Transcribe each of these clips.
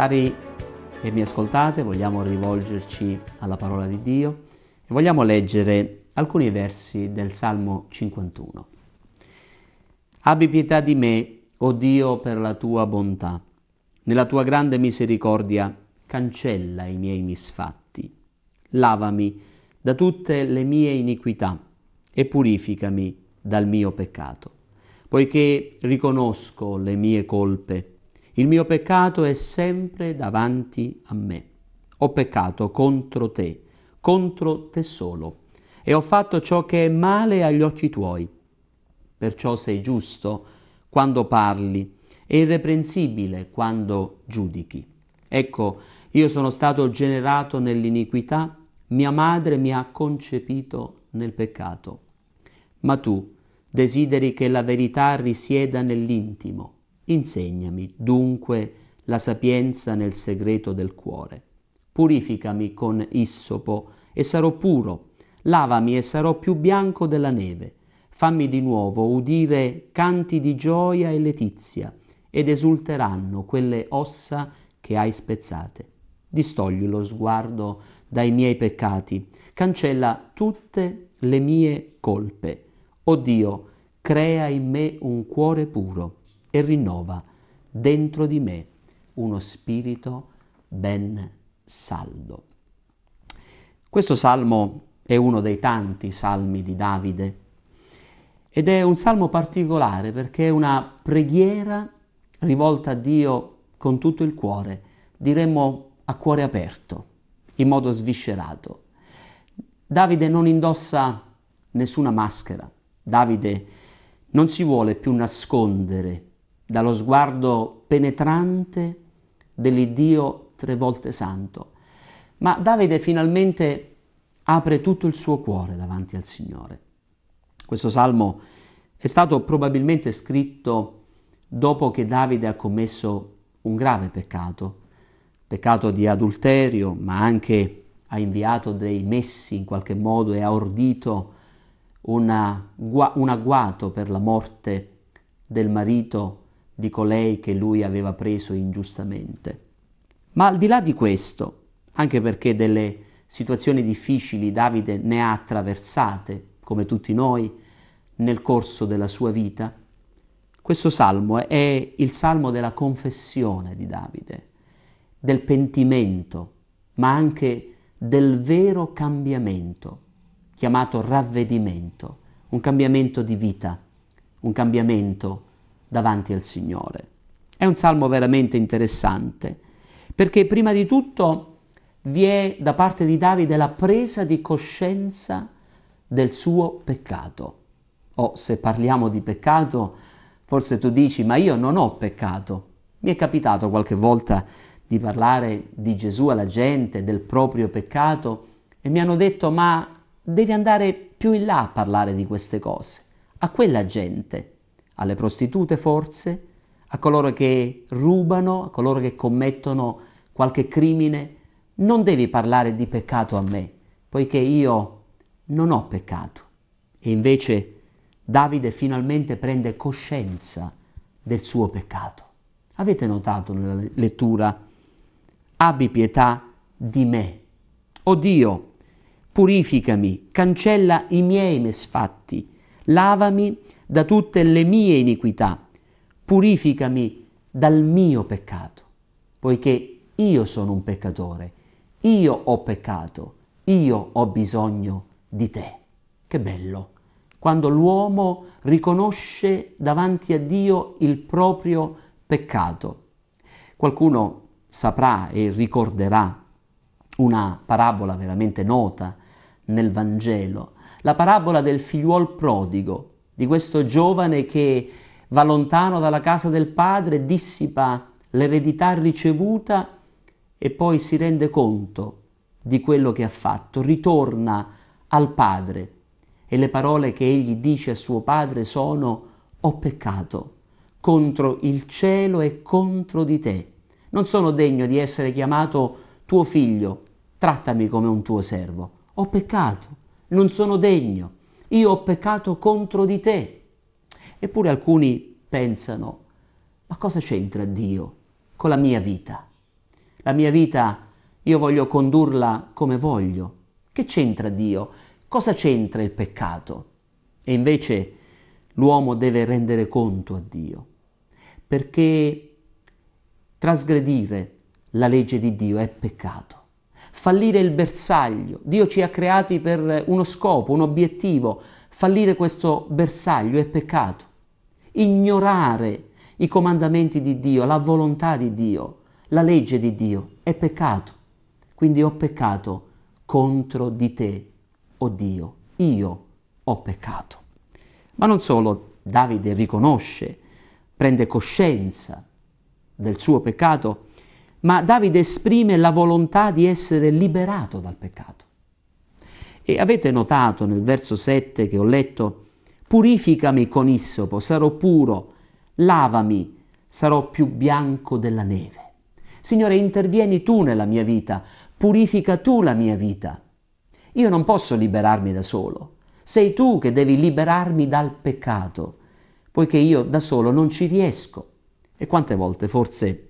Cari che mi ascoltate, vogliamo rivolgerci alla parola di Dio e vogliamo leggere alcuni versi del Salmo 51. Abbi pietà di me, o oh Dio, per la tua bontà. Nella tua grande misericordia cancella i miei misfatti. Lavami da tutte le mie iniquità e purificami dal mio peccato, poiché riconosco le mie colpe il mio peccato è sempre davanti a me. Ho peccato contro te, contro te solo, e ho fatto ciò che è male agli occhi tuoi. Perciò sei giusto quando parli e irreprensibile quando giudichi. Ecco, io sono stato generato nell'iniquità, mia madre mi ha concepito nel peccato. Ma tu desideri che la verità risieda nell'intimo Insegnami dunque la sapienza nel segreto del cuore. Purificami con issopo e sarò puro. Lavami e sarò più bianco della neve. Fammi di nuovo udire canti di gioia e letizia ed esulteranno quelle ossa che hai spezzate. Distogli lo sguardo dai miei peccati, cancella tutte le mie colpe. O Dio, crea in me un cuore puro e rinnova dentro di me uno spirito ben saldo. Questo salmo è uno dei tanti salmi di Davide ed è un salmo particolare perché è una preghiera rivolta a Dio con tutto il cuore, diremmo a cuore aperto, in modo sviscerato. Davide non indossa nessuna maschera, Davide non si vuole più nascondere dallo sguardo penetrante dell'Iddio tre volte santo. Ma Davide finalmente apre tutto il suo cuore davanti al Signore. Questo salmo è stato probabilmente scritto dopo che Davide ha commesso un grave peccato, peccato di adulterio, ma anche ha inviato dei messi in qualche modo e ha ordito una, un agguato per la morte del marito di colei che lui aveva preso ingiustamente. Ma al di là di questo, anche perché delle situazioni difficili Davide ne ha attraversate, come tutti noi, nel corso della sua vita, questo salmo è il salmo della confessione di Davide, del pentimento, ma anche del vero cambiamento, chiamato ravvedimento, un cambiamento di vita, un cambiamento di davanti al Signore. È un salmo veramente interessante perché prima di tutto vi è da parte di Davide la presa di coscienza del suo peccato. O se parliamo di peccato, forse tu dici, ma io non ho peccato. Mi è capitato qualche volta di parlare di Gesù alla gente, del proprio peccato, e mi hanno detto, ma devi andare più in là a parlare di queste cose, a quella gente alle prostitute forse, a coloro che rubano, a coloro che commettono qualche crimine. Non devi parlare di peccato a me, poiché io non ho peccato. E invece Davide finalmente prende coscienza del suo peccato. Avete notato nella lettura? Abbi pietà di me. O Dio, purificami, cancella i miei misfatti, lavami da tutte le mie iniquità, purificami dal mio peccato, poiché io sono un peccatore, io ho peccato, io ho bisogno di te. Che bello! Quando l'uomo riconosce davanti a Dio il proprio peccato. Qualcuno saprà e ricorderà una parabola veramente nota nel Vangelo, la parabola del figliuol prodigo, di questo giovane che va lontano dalla casa del padre, dissipa l'eredità ricevuta e poi si rende conto di quello che ha fatto, ritorna al padre e le parole che egli dice a suo padre sono ho peccato contro il cielo e contro di te. Non sono degno di essere chiamato tuo figlio, trattami come un tuo servo. Ho peccato, non sono degno io ho peccato contro di te. Eppure alcuni pensano, ma cosa c'entra Dio con la mia vita? La mia vita io voglio condurla come voglio. Che c'entra Dio? Cosa c'entra il peccato? E invece l'uomo deve rendere conto a Dio, perché trasgredire la legge di Dio è peccato. Fallire il bersaglio. Dio ci ha creati per uno scopo, un obiettivo. Fallire questo bersaglio è peccato. Ignorare i comandamenti di Dio, la volontà di Dio, la legge di Dio è peccato. Quindi ho peccato contro di te, o oh Dio. Io ho peccato. Ma non solo, Davide riconosce, prende coscienza del suo peccato, ma Davide esprime la volontà di essere liberato dal peccato. E avete notato nel verso 7 che ho letto, purificami con issopo, sarò puro, lavami, sarò più bianco della neve. Signore, intervieni tu nella mia vita, purifica tu la mia vita. Io non posso liberarmi da solo, sei tu che devi liberarmi dal peccato, poiché io da solo non ci riesco. E quante volte forse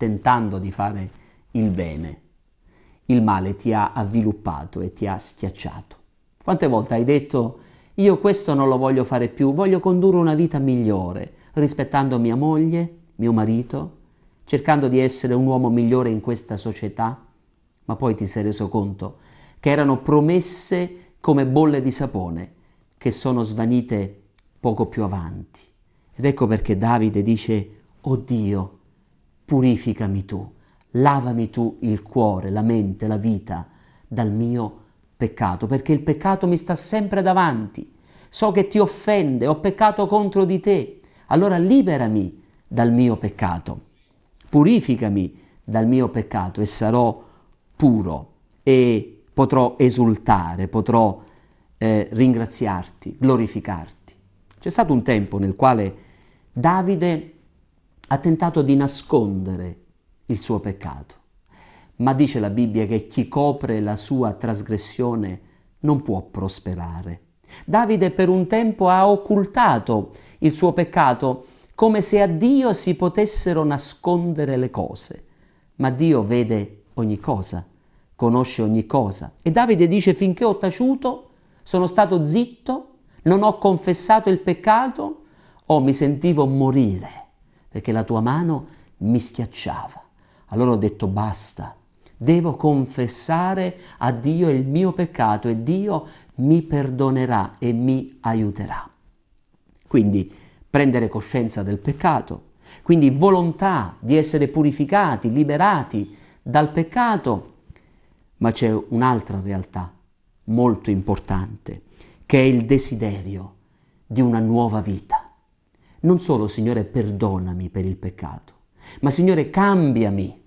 tentando di fare il bene, il male ti ha avviluppato e ti ha schiacciato. Quante volte hai detto io questo non lo voglio fare più, voglio condurre una vita migliore, rispettando mia moglie, mio marito, cercando di essere un uomo migliore in questa società, ma poi ti sei reso conto che erano promesse come bolle di sapone che sono svanite poco più avanti. Ed ecco perché Davide dice, oh Dio, purificami tu, lavami tu il cuore, la mente, la vita dal mio peccato, perché il peccato mi sta sempre davanti. So che ti offende, ho peccato contro di te. Allora liberami dal mio peccato, purificami dal mio peccato e sarò puro e potrò esultare, potrò eh, ringraziarti, glorificarti. C'è stato un tempo nel quale Davide ha tentato di nascondere il suo peccato. Ma dice la Bibbia che chi copre la sua trasgressione non può prosperare. Davide per un tempo ha occultato il suo peccato come se a Dio si potessero nascondere le cose. Ma Dio vede ogni cosa, conosce ogni cosa. E Davide dice finché ho taciuto, sono stato zitto, non ho confessato il peccato, oh mi sentivo morire perché la tua mano mi schiacciava. Allora ho detto basta, devo confessare a Dio il mio peccato e Dio mi perdonerà e mi aiuterà. Quindi prendere coscienza del peccato, quindi volontà di essere purificati, liberati dal peccato, ma c'è un'altra realtà molto importante, che è il desiderio di una nuova vita non solo Signore perdonami per il peccato, ma Signore cambiami.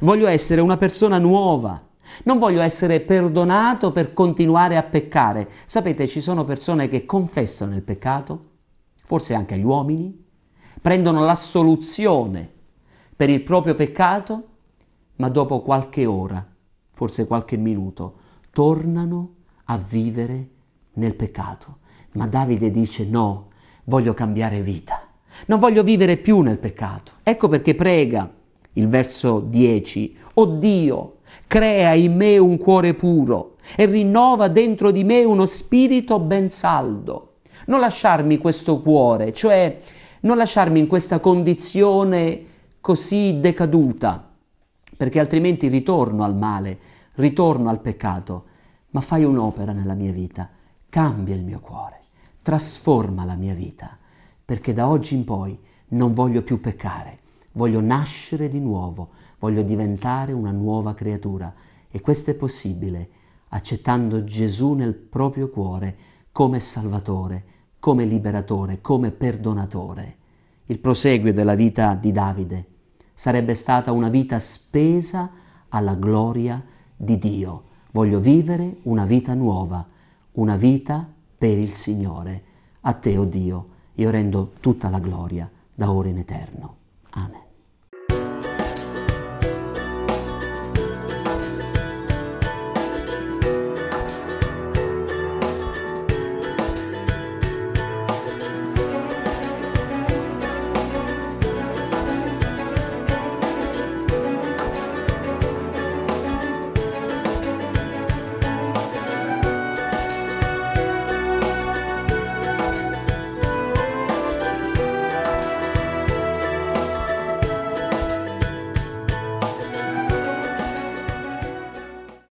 Voglio essere una persona nuova. Non voglio essere perdonato per continuare a peccare. Sapete, ci sono persone che confessano il peccato, forse anche agli uomini, prendono l'assoluzione per il proprio peccato, ma dopo qualche ora, forse qualche minuto, tornano a vivere nel peccato. Ma Davide dice no, voglio cambiare vita. Non voglio vivere più nel peccato. Ecco perché prega il verso 10. O Dio, crea in me un cuore puro e rinnova dentro di me uno spirito ben saldo. Non lasciarmi questo cuore, cioè non lasciarmi in questa condizione così decaduta, perché altrimenti ritorno al male, ritorno al peccato. Ma fai un'opera nella mia vita, cambia il mio cuore, trasforma la mia vita perché da oggi in poi non voglio più peccare, voglio nascere di nuovo, voglio diventare una nuova creatura e questo è possibile accettando Gesù nel proprio cuore come Salvatore, come liberatore, come perdonatore. Il proseguio della vita di Davide sarebbe stata una vita spesa alla gloria di Dio. Voglio vivere una vita nuova, una vita per il Signore. A te, o oh Dio, io rendo tutta la gloria da ora in eterno. Amen.